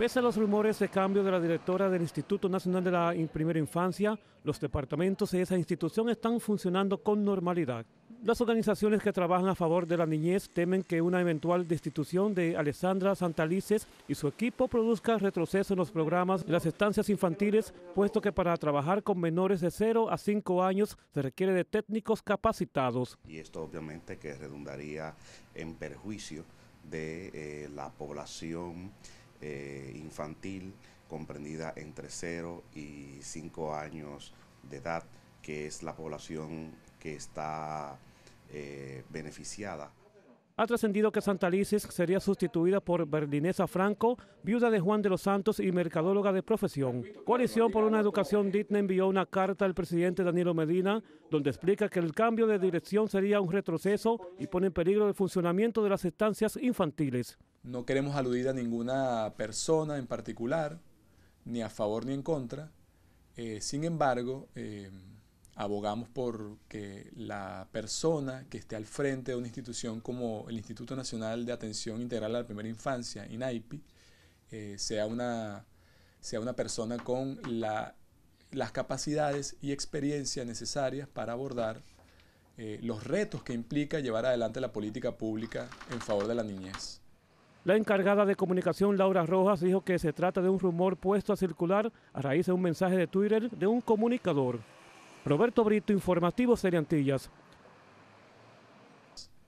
Pese a los rumores de cambio de la directora del Instituto Nacional de la Primera Infancia, los departamentos de esa institución están funcionando con normalidad. Las organizaciones que trabajan a favor de la niñez temen que una eventual destitución de Alessandra Santalices y su equipo produzca retroceso en los programas de las estancias infantiles, puesto que para trabajar con menores de 0 a 5 años se requiere de técnicos capacitados. Y esto obviamente que redundaría en perjuicio de eh, la población eh, infantil comprendida entre 0 y 5 años de edad, que es la población que está eh, beneficiada. Ha trascendido que Santa Lices sería sustituida por Berlinesa Franco, viuda de Juan de los Santos y mercadóloga de profesión. Coalición por una Educación Digna envió una carta al presidente Danilo Medina, donde explica que el cambio de dirección sería un retroceso y pone en peligro el funcionamiento de las estancias infantiles. No queremos aludir a ninguna persona en particular, ni a favor ni en contra. Eh, sin embargo, eh, abogamos por que la persona que esté al frente de una institución como el Instituto Nacional de Atención Integral a la Primera Infancia, INAIPI, eh, sea, una, persona con las capacidades y experiencia necesarias para abordar los retos que implica llevar adelante la política pública en favor de la niñez. La encargada de comunicación Laura Rojas dijo que se trata de un rumor puesto a circular a raíz de un mensaje de Twitter de un comunicador. Roberto Brito, Informativo Seriantillas.